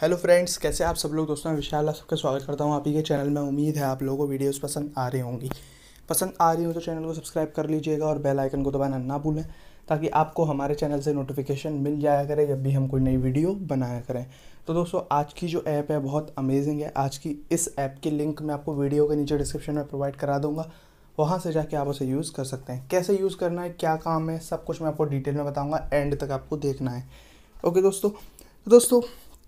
hello friends कैसे आप सब लोग दोस्तों मैं विशाल आप सबका स्वागत करता हूँ आप ही के चैनल में उम्मीद है आप लोगों को वीडियोस पसंद आ रही होंगी पसंद आ रही हो तो चैनल को सब्सक्राइब कर लीजिएगा और बेल आइकन को दबाना ना भूलें ताकि आपको हमारे चैनल से नोटिफिकेशन मिल जाया करे जब भी हम कोई नई वीडियो बनाया करें तो दोस्तों आज की जो ऐप है बहुत अमेजिंग है आज की इस ऐप की लिंक मैं आपको वीडियो के नीचे डिस्क्रिप्शन में प्रोवाइड करा दूँगा वहाँ से जाके आप उसे यूज़ कर सकते हैं कैसे यूज़ करना है क्या काम है सब कुछ मैं आपको डिटेल में बताऊँगा एंड तक आपको देखना है ओके दोस्तों तो दोस्तों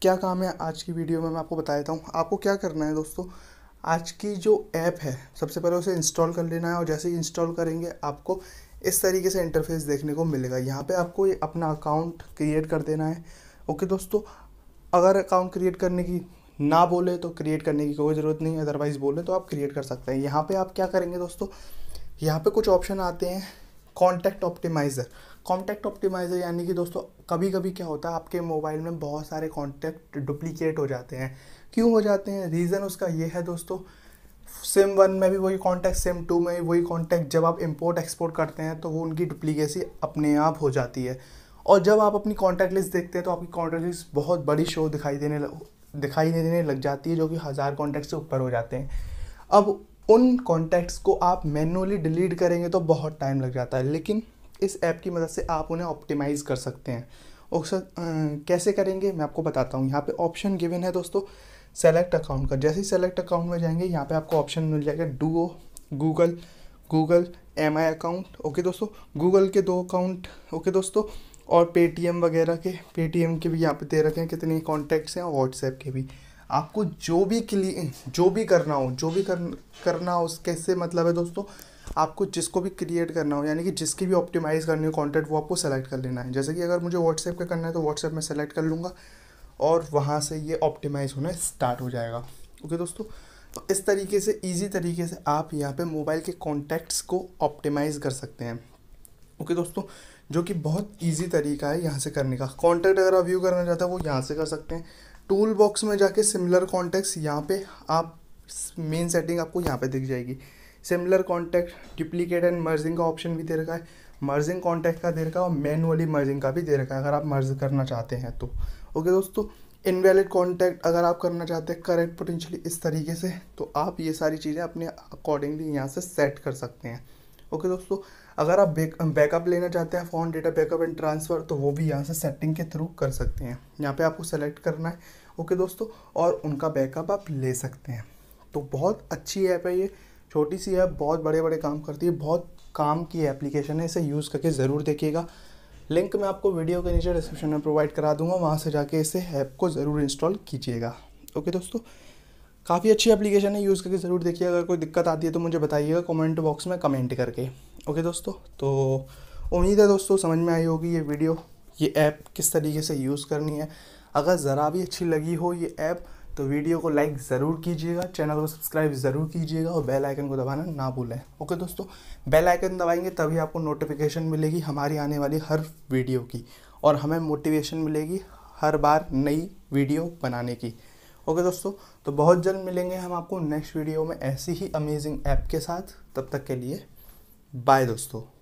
क्या काम है आज की वीडियो में मैं आपको बता देता हूँ आपको क्या करना है दोस्तों आज की जो ऐप है सबसे पहले उसे इंस्टॉल कर लेना है और जैसे ही इंस्टॉल करेंगे आपको इस तरीके से इंटरफेस देखने को मिलेगा यहाँ पे आपको ये अपना अकाउंट क्रिएट कर देना है ओके दोस्तों अगर अकाउंट क्रिएट करने की ना बोले तो क्रिएट करने की कोई ज़रूरत नहीं है अदरवाइज़ बोले तो आप क्रिएट कर सकते हैं यहाँ पर आप क्या करेंगे दोस्तों यहाँ पर कुछ ऑप्शन आते हैं कॉन्टैक्ट ऑप्टिमाइज़र कॉन्टैक्ट ऑप्टिमाइजर यानी कि दोस्तों कभी कभी क्या होता है आपके मोबाइल में बहुत सारे कॉन्टैक्ट डुप्लीकेट हो जाते हैं क्यों हो जाते हैं रीज़न उसका ये है दोस्तों सिम वन में भी वही कॉन्टैक्ट सिम टू में भी वही कॉन्टैक्ट जब आप इम्पोर्ट एक्सपोर्ट करते हैं तो वो उनकी डुप्लीकेसी अपने आप हो जाती है और जब आप अपनी कॉन्टैक्ट लिस्ट देखते हैं तो आपकी कॉन्टैक्ट लिस्ट बहुत बड़ी शो दिखाई देने दिखाई देने लग जाती है जो कि हज़ार कॉन्टैक्ट से ऊपर हो जाते हैं अब उन कॉन्टैक्ट्स को आप मैनुअली डिलीट करेंगे तो बहुत टाइम लग जाता है लेकिन इस ऐप की मदद से आप उन्हें ऑप्टिमाइज़ कर सकते हैं और सर कैसे करेंगे मैं आपको बताता हूँ यहाँ पे ऑप्शन गिवन है दोस्तों सेलेक्ट अकाउंट का जैसे ही सेलेक्ट अकाउंट में जाएंगे यहाँ पे आपको ऑप्शन मिल जाएगा Duo Google Google M I account okay दोस्तों गूगल के दो अकाउंट ओके दोस्तों और पेटीएम वगैरह के पेटीएम के भी यहाँ पे दे रखे हैं कितने कॉन्टैक्ट्स हैं और व्हाट्सएप के भी आपको जो भी क्ली जो भी करना हो जो भी कर, करना हो उसके से मतलब है दोस्तों आपको जिसको भी क्रिएट करना हो यानी कि जिसकी भी ऑप्टिमाइज़ करनी हो कॉन्टेंट वो आपको सेलेक्ट कर लेना है जैसे कि अगर मुझे व्हाट्सएप का करना है तो व्हाट्सएप में सेलेक्ट कर लूँगा और वहाँ से ये ऑप्टिमाइज़ होना स्टार्ट हो जाएगा ओके दोस्तों तो इस तरीके से ईजी तरीके से आप यहाँ पर मोबाइल के कॉन्टैक्ट्स को ऑप्टिमाइज़ कर सकते हैं ओके दोस्तों जो कि बहुत ईजी तरीका है यहाँ से करने का कॉन्टैक्ट अगर आप व्यू करना चाहते हैं वो यहाँ से कर सकते हैं टूल बॉक्स में जाके सिमिलर कॉन्टैक्ट्स यहाँ पे आप मेन सेटिंग आपको यहाँ पे दिख जाएगी similar contact duplicate and merging का ऑप्शन भी दे रखा है मर्जिंग कॉन्टैक्ट का दे रखा है और मैनुअली मर्जिंग का भी दे रखा है अगर आप मर्ज करना चाहते हैं तो ओके दोस्तों इनवैलिड कॉन्टैक्ट अगर आप करना चाहते हैं करेक्ट पोटेंशियली इस तरीके से तो आप ये सारी चीज़ें अपने अकॉर्डिंगली यहाँ से सेट कर सकते हैं ओके दोस्तों अगर आप बैकअप लेना चाहते हैं phone data backup and transfer तो वो भी यहाँ से सेटिंग के थ्रू कर सकते हैं यहाँ पे आपको सेलेक्ट करना है ओके दोस्तों और उनका बैकअप आप ले सकते हैं तो बहुत अच्छी ऐप है ये छोटी सी ऐप बहुत बड़े बड़े काम करती है बहुत काम की एप्लीकेशन है इसे यूज़ करके ज़रूर देखिएगा लिंक मैं आपको वीडियो के नीचे डिस्क्रिप्शन में प्रोवाइड करा दूंगा वहाँ से जाके इसे ऐप को ज़रूर इंस्टॉल कीजिएगा ओके दोस्तों काफ़ी अच्छी एप्लीकेशन है यूज़ करके ज़रूर देखिए अगर कोई दिक्कत आती है तो मुझे बताइएगा कमेंट बॉक्स में कमेंट करके ओके दोस्तों तो उम्मीद है दोस्तों समझ में आई होगी ये वीडियो ये ऐप किस तरीके से यूज़ करनी है अगर ज़रा भी अच्छी लगी हो ये ऐप तो वीडियो को लाइक ज़रूर कीजिएगा चैनल को सब्सक्राइब ज़रूर कीजिएगा और बेल आइकन को दबाना ना भूलें ओके दोस्तों बेल आइकन दबाएंगे तभी आपको नोटिफिकेशन मिलेगी हमारी आने वाली हर वीडियो की और हमें मोटिवेशन मिलेगी हर बार नई वीडियो बनाने की ओके दोस्तों तो बहुत जल्द मिलेंगे हम आपको नेक्स्ट वीडियो में ऐसी ही अमेजिंग ऐप के साथ तब तक के लिए बाय दोस्तों